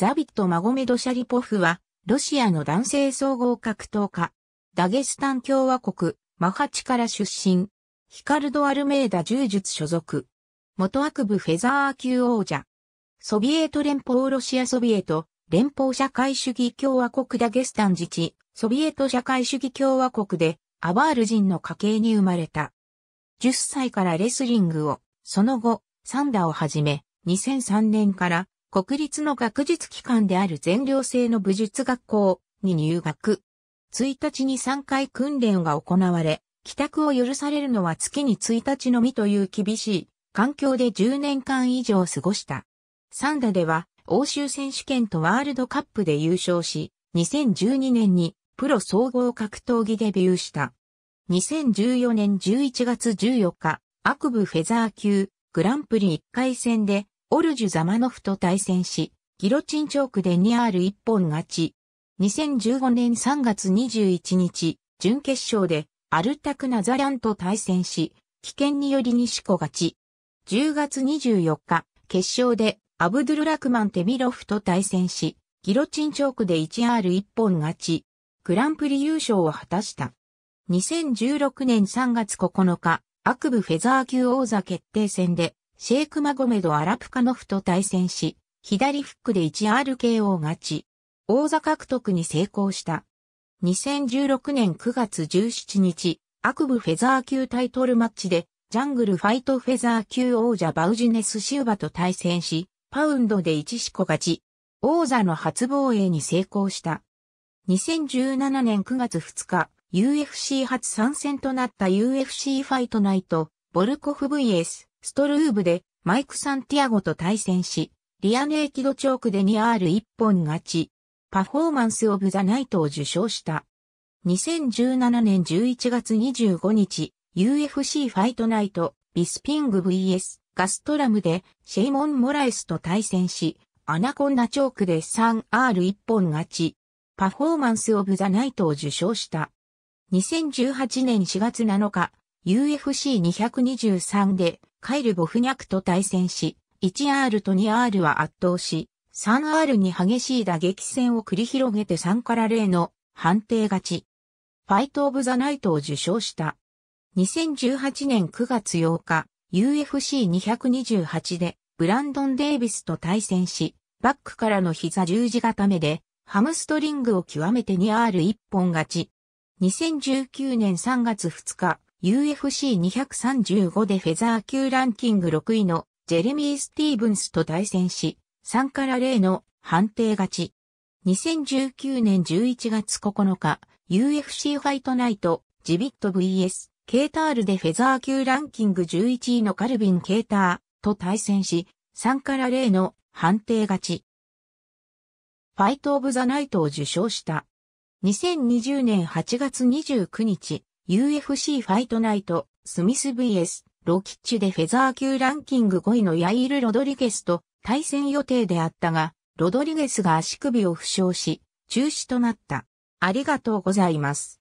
ザビット・マゴメド・シャリポフは、ロシアの男性総合格闘家、ダゲスタン共和国、マハチから出身、ヒカルド・アルメーダ柔術所属、元悪部フェザー級王者、ソビエト連邦ロシアソビエト、連邦社会主義共和国ダゲスタン自治、ソビエト社会主義共和国で、アバール人の家系に生まれた。10歳からレスリングを、その後、サンダをはじめ、2003年から国立の学術機関である全寮制の武術学校に入学。1日に3回訓練が行われ、帰宅を許されるのは月に1日のみという厳しい環境で10年間以上過ごした。サンダでは欧州選手権とワールドカップで優勝し、2012年にプロ総合格闘技デビューした。2014年11月14日、アクブフェザー級グランプリ1回戦でオルジュ・ザマノフと対戦し、ギロチンチョークで 2R1 本勝ち。2015年3月21日、準決勝でアルタク・ナザリャンと対戦し、危険により西子勝ち。10月24日、決勝でアブドゥル・ラクマン・テミロフと対戦し、ギロチンチョークで 1R1 本勝ち。グランプリ優勝を果たした。2016年3月9日、アクブフェザー級王座決定戦でシェイクマゴメド・アラプカノフと対戦し、左フックで 1RKO 勝ち、王座獲得に成功した。2016年9月17日、アクブフェザー級タイトルマッチで、ジャングルファイトフェザー級王者バウジネス・シウバと対戦し、パウンドで1四個勝ち、王座の初防衛に成功した。2017年9月2日、UFC 初参戦となった UFC ファイトナイト、ボルコフ VS ストルーブでマイク・サンティアゴと対戦し、リアネーキドチョークで 2R1 本勝ち、パフォーマンス・オブ・ザ・ナイトを受賞した。2017年11月25日、UFC ファイトナイト、ビスピング VS、ガストラムでシェイモン・モラエスと対戦し、アナコンダチョークで 3R1 本勝ち、パフォーマンス・オブ・ザ・ナイトを受賞した。2018年4月7日、UFC223 でカイル・ボフニャクと対戦し、1R と 2R は圧倒し、3R に激しい打撃戦を繰り広げて3から0の判定勝ち。ファイト・オブ・ザ・ナイトを受賞した。2018年9月8日、UFC228 でブランドン・デイビスと対戦し、バックからの膝十字固めで、ハムストリングを極めて 2R1 本勝ち。2019年3月2日、UFC235 でフェザー級ランキング6位のジェレミー・スティーブンスと対戦し、3から0の判定勝ち。2019年11月9日、UFC ファイトナイト、ジビット VS、ケータールでフェザー級ランキング11位のカルビン・ケーターと対戦し、3から0の判定勝ち。ファイト・オブ・ザ・ナイトを受賞した。2020年8月29日、UFC ファイトナイト、スミス VS、ロキッチでフェザー級ランキング5位のヤイール・ロドリゲスと対戦予定であったが、ロドリゲスが足首を負傷し、中止となった。ありがとうございます。